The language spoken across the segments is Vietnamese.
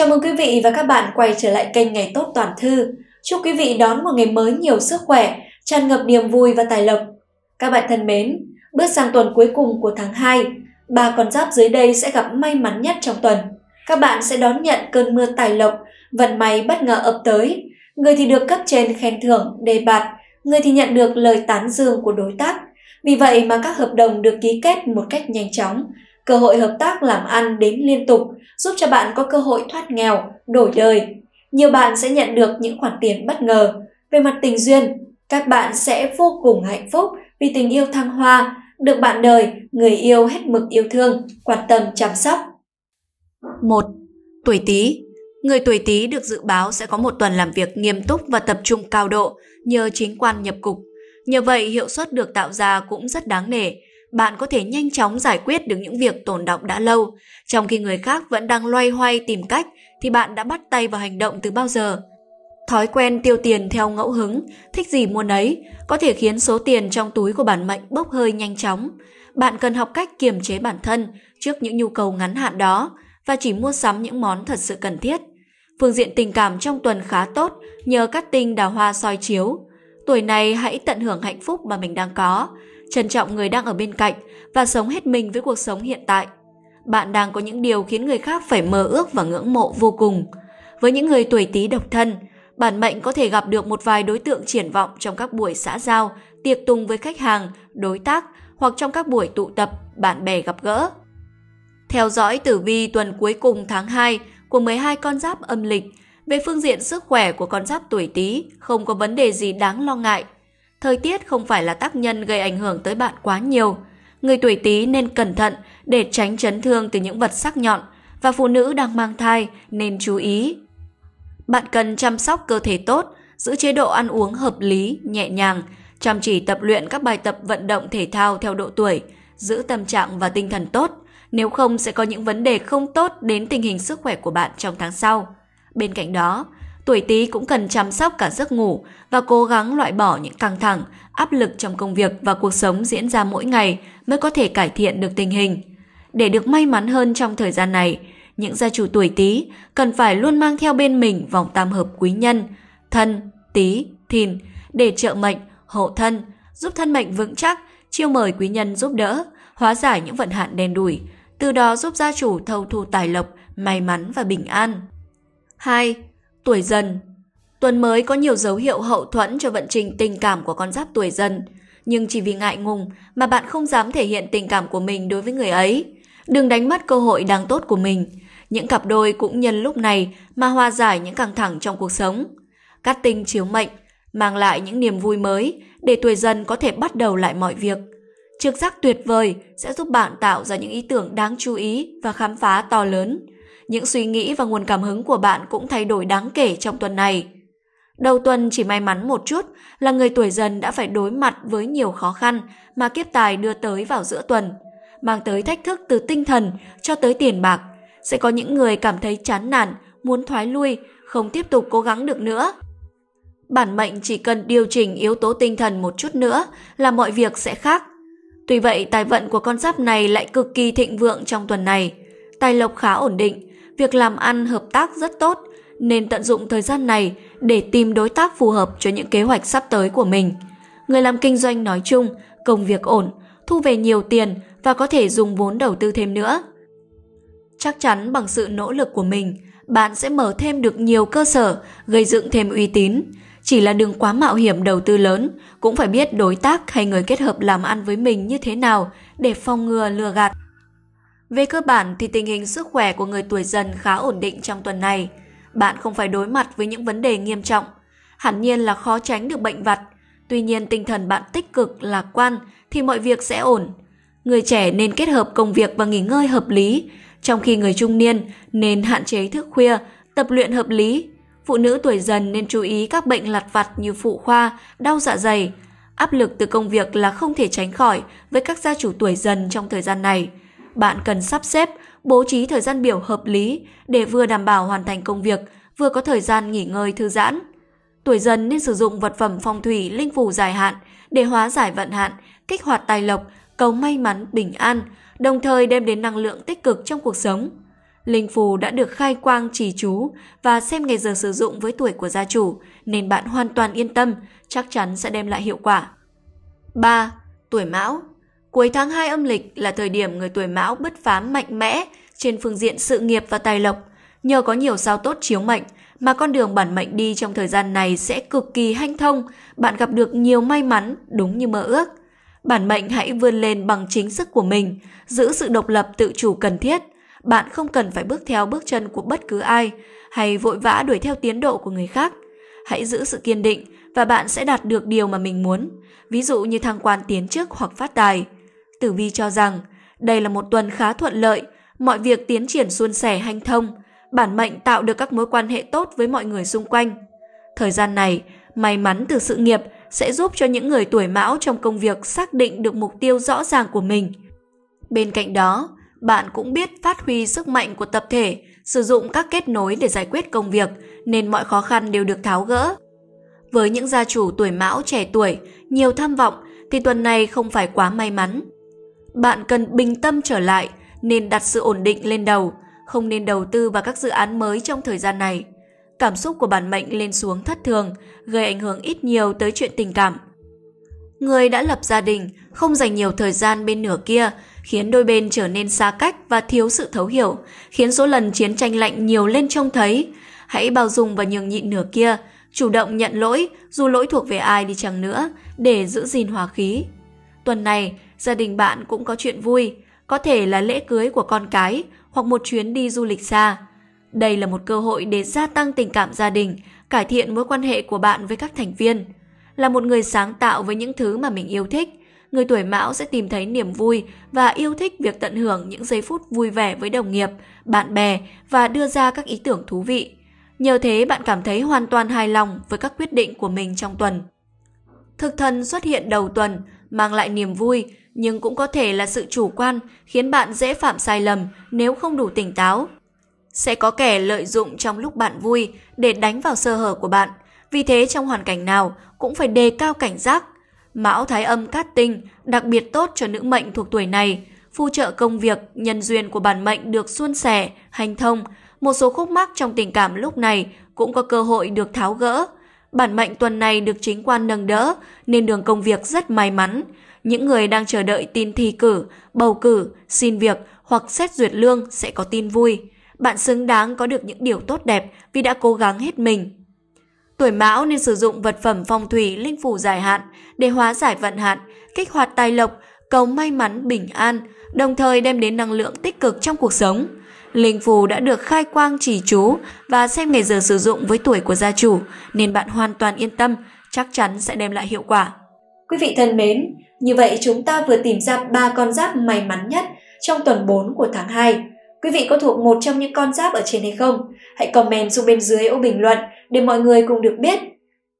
Chào mừng quý vị và các bạn quay trở lại kênh Ngày Tốt Toàn Thư. Chúc quý vị đón một ngày mới nhiều sức khỏe, tràn ngập niềm vui và tài lộc. Các bạn thân mến, bước sang tuần cuối cùng của tháng 2, ba con giáp dưới đây sẽ gặp may mắn nhất trong tuần. Các bạn sẽ đón nhận cơn mưa tài lộc, vận may bất ngờ ập tới. Người thì được cấp trên khen thưởng, đề bạt, người thì nhận được lời tán dương của đối tác. Vì vậy mà các hợp đồng được ký kết một cách nhanh chóng, cơ hội hợp tác làm ăn đến liên tục, giúp cho bạn có cơ hội thoát nghèo, đổi đời. Nhiều bạn sẽ nhận được những khoản tiền bất ngờ. Về mặt tình duyên, các bạn sẽ vô cùng hạnh phúc vì tình yêu thăng hoa, được bạn đời, người yêu hết mực yêu thương, quan tâm chăm sóc. 1. Tuổi Tý Người tuổi Tý được dự báo sẽ có một tuần làm việc nghiêm túc và tập trung cao độ nhờ chính quan nhập cục. Nhờ vậy, hiệu suất được tạo ra cũng rất đáng nể, bạn có thể nhanh chóng giải quyết được những việc tồn động đã lâu. Trong khi người khác vẫn đang loay hoay tìm cách thì bạn đã bắt tay vào hành động từ bao giờ. Thói quen tiêu tiền theo ngẫu hứng, thích gì mua nấy, có thể khiến số tiền trong túi của bản mệnh bốc hơi nhanh chóng. Bạn cần học cách kiềm chế bản thân trước những nhu cầu ngắn hạn đó và chỉ mua sắm những món thật sự cần thiết. Phương diện tình cảm trong tuần khá tốt nhờ các tinh đào hoa soi chiếu. Tuổi này hãy tận hưởng hạnh phúc mà mình đang có, trân trọng người đang ở bên cạnh và sống hết mình với cuộc sống hiện tại. Bạn đang có những điều khiến người khác phải mơ ước và ngưỡng mộ vô cùng. Với những người tuổi Tý độc thân, bản mệnh có thể gặp được một vài đối tượng triển vọng trong các buổi xã giao, tiệc tùng với khách hàng, đối tác hoặc trong các buổi tụ tập, bạn bè gặp gỡ. Theo dõi tử vi tuần cuối cùng tháng 2 của 12 con giáp âm lịch, về phương diện sức khỏe của con giáp tuổi Tý không có vấn đề gì đáng lo ngại – Thời tiết không phải là tác nhân gây ảnh hưởng tới bạn quá nhiều. Người tuổi Tý nên cẩn thận để tránh chấn thương từ những vật sắc nhọn và phụ nữ đang mang thai nên chú ý. Bạn cần chăm sóc cơ thể tốt, giữ chế độ ăn uống hợp lý, nhẹ nhàng, chăm chỉ tập luyện các bài tập vận động thể thao theo độ tuổi, giữ tâm trạng và tinh thần tốt, nếu không sẽ có những vấn đề không tốt đến tình hình sức khỏe của bạn trong tháng sau. Bên cạnh đó, tuổi Tý cũng cần chăm sóc cả giấc ngủ và cố gắng loại bỏ những căng thẳng, áp lực trong công việc và cuộc sống diễn ra mỗi ngày mới có thể cải thiện được tình hình. Để được may mắn hơn trong thời gian này, những gia chủ tuổi Tý cần phải luôn mang theo bên mình vòng tam hợp quý nhân, thân, Tý, Thìn để trợ mệnh, hộ thân, giúp thân mệnh vững chắc, chiêu mời quý nhân giúp đỡ, hóa giải những vận hạn đen đủi, từ đó giúp gia chủ thâu thu tài lộc, may mắn và bình an. 2 tuổi dần. Tuần mới có nhiều dấu hiệu hậu thuẫn cho vận trình tình cảm của con giáp tuổi dần, nhưng chỉ vì ngại ngùng mà bạn không dám thể hiện tình cảm của mình đối với người ấy. Đừng đánh mất cơ hội đang tốt của mình. Những cặp đôi cũng nhân lúc này mà hòa giải những căng thẳng trong cuộc sống. Cát tinh chiếu mệnh, mang lại những niềm vui mới để tuổi dần có thể bắt đầu lại mọi việc. Trực giác tuyệt vời sẽ giúp bạn tạo ra những ý tưởng đáng chú ý và khám phá to lớn những suy nghĩ và nguồn cảm hứng của bạn cũng thay đổi đáng kể trong tuần này. Đầu tuần chỉ may mắn một chút là người tuổi dần đã phải đối mặt với nhiều khó khăn mà kiếp tài đưa tới vào giữa tuần, mang tới thách thức từ tinh thần cho tới tiền bạc. Sẽ có những người cảm thấy chán nản, muốn thoái lui, không tiếp tục cố gắng được nữa. Bản mệnh chỉ cần điều chỉnh yếu tố tinh thần một chút nữa là mọi việc sẽ khác. Tuy vậy, tài vận của con giáp này lại cực kỳ thịnh vượng trong tuần này. Tài lộc khá ổn định, việc làm ăn hợp tác rất tốt nên tận dụng thời gian này để tìm đối tác phù hợp cho những kế hoạch sắp tới của mình. Người làm kinh doanh nói chung, công việc ổn, thu về nhiều tiền và có thể dùng vốn đầu tư thêm nữa. Chắc chắn bằng sự nỗ lực của mình, bạn sẽ mở thêm được nhiều cơ sở, gây dựng thêm uy tín. Chỉ là đừng quá mạo hiểm đầu tư lớn, cũng phải biết đối tác hay người kết hợp làm ăn với mình như thế nào để phòng ngừa lừa gạt. Về cơ bản thì tình hình sức khỏe của người tuổi dần khá ổn định trong tuần này. Bạn không phải đối mặt với những vấn đề nghiêm trọng. Hẳn nhiên là khó tránh được bệnh vặt. Tuy nhiên tinh thần bạn tích cực, lạc quan thì mọi việc sẽ ổn. Người trẻ nên kết hợp công việc và nghỉ ngơi hợp lý, trong khi người trung niên nên hạn chế thức khuya, tập luyện hợp lý. Phụ nữ tuổi dần nên chú ý các bệnh lặt vặt như phụ khoa, đau dạ dày. Áp lực từ công việc là không thể tránh khỏi với các gia chủ tuổi dần trong thời gian này – bạn cần sắp xếp, bố trí thời gian biểu hợp lý để vừa đảm bảo hoàn thành công việc, vừa có thời gian nghỉ ngơi thư giãn. Tuổi dần nên sử dụng vật phẩm phong thủy linh phù dài hạn để hóa giải vận hạn, kích hoạt tài lộc, cầu may mắn bình an, đồng thời đem đến năng lượng tích cực trong cuộc sống. Linh phù đã được khai quang trì chú và xem ngày giờ sử dụng với tuổi của gia chủ nên bạn hoàn toàn yên tâm, chắc chắn sẽ đem lại hiệu quả. 3. Tuổi Mão Cuối tháng 2 âm lịch là thời điểm người tuổi mão bứt phá mạnh mẽ trên phương diện sự nghiệp và tài lộc. Nhờ có nhiều sao tốt chiếu mệnh mà con đường bản mệnh đi trong thời gian này sẽ cực kỳ hanh thông, bạn gặp được nhiều may mắn đúng như mơ ước. Bản mệnh hãy vươn lên bằng chính sức của mình, giữ sự độc lập tự chủ cần thiết. Bạn không cần phải bước theo bước chân của bất cứ ai hay vội vã đuổi theo tiến độ của người khác. Hãy giữ sự kiên định và bạn sẽ đạt được điều mà mình muốn, ví dụ như thăng quan tiến chức hoặc phát tài – Tử Vi cho rằng đây là một tuần khá thuận lợi, mọi việc tiến triển suôn sẻ hanh thông, bản mệnh tạo được các mối quan hệ tốt với mọi người xung quanh. Thời gian này, may mắn từ sự nghiệp sẽ giúp cho những người tuổi mão trong công việc xác định được mục tiêu rõ ràng của mình. Bên cạnh đó, bạn cũng biết phát huy sức mạnh của tập thể, sử dụng các kết nối để giải quyết công việc nên mọi khó khăn đều được tháo gỡ. Với những gia chủ tuổi mão trẻ tuổi, nhiều tham vọng thì tuần này không phải quá may mắn bạn cần bình tâm trở lại nên đặt sự ổn định lên đầu, không nên đầu tư vào các dự án mới trong thời gian này. Cảm xúc của bản mệnh lên xuống thất thường, gây ảnh hưởng ít nhiều tới chuyện tình cảm. Người đã lập gia đình, không dành nhiều thời gian bên nửa kia, khiến đôi bên trở nên xa cách và thiếu sự thấu hiểu, khiến số lần chiến tranh lạnh nhiều lên trông thấy. Hãy bao dung và nhường nhịn nửa kia, chủ động nhận lỗi, dù lỗi thuộc về ai đi chăng nữa, để giữ gìn hòa khí. Tuần này, gia đình bạn cũng có chuyện vui, có thể là lễ cưới của con cái hoặc một chuyến đi du lịch xa. Đây là một cơ hội để gia tăng tình cảm gia đình, cải thiện mối quan hệ của bạn với các thành viên. Là một người sáng tạo với những thứ mà mình yêu thích, người tuổi mão sẽ tìm thấy niềm vui và yêu thích việc tận hưởng những giây phút vui vẻ với đồng nghiệp, bạn bè và đưa ra các ý tưởng thú vị. Nhờ thế bạn cảm thấy hoàn toàn hài lòng với các quyết định của mình trong tuần. Thực thần xuất hiện đầu tuần mang lại niềm vui nhưng cũng có thể là sự chủ quan khiến bạn dễ phạm sai lầm nếu không đủ tỉnh táo. Sẽ có kẻ lợi dụng trong lúc bạn vui để đánh vào sơ hở của bạn, vì thế trong hoàn cảnh nào cũng phải đề cao cảnh giác. Mão Thái Âm Cát Tinh đặc biệt tốt cho nữ mệnh thuộc tuổi này, phù trợ công việc, nhân duyên của bản mệnh được suôn sẻ, hành thông, một số khúc mắc trong tình cảm lúc này cũng có cơ hội được tháo gỡ. Bản mệnh tuần này được chính quan nâng đỡ nên đường công việc rất may mắn, những người đang chờ đợi tin thi cử, bầu cử, xin việc hoặc xét duyệt lương sẽ có tin vui. Bạn xứng đáng có được những điều tốt đẹp vì đã cố gắng hết mình. Tuổi mão nên sử dụng vật phẩm phong thủy linh phủ dài hạn để hóa giải vận hạn, kích hoạt tài lộc, cầu may mắn bình an, đồng thời đem đến năng lượng tích cực trong cuộc sống. Linh phù đã được khai quang chỉ chú và xem ngày giờ sử dụng với tuổi của gia chủ, nên bạn hoàn toàn yên tâm, chắc chắn sẽ đem lại hiệu quả. Quý vị thân mến, như vậy chúng ta vừa tìm ra ba con giáp may mắn nhất trong tuần 4 của tháng 2. Quý vị có thuộc một trong những con giáp ở trên hay không? Hãy comment xuống bên dưới ô bình luận để mọi người cùng được biết.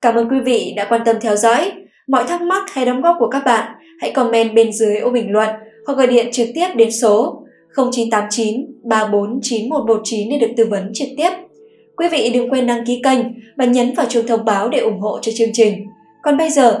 Cảm ơn quý vị đã quan tâm theo dõi. Mọi thắc mắc hay đóng góp của các bạn, hãy comment bên dưới ô bình luận hoặc gọi điện trực tiếp đến số 0989 349119 để được tư vấn trực tiếp. Quý vị đừng quên đăng ký kênh và nhấn vào chuông thông báo để ủng hộ cho chương trình. Còn bây giờ,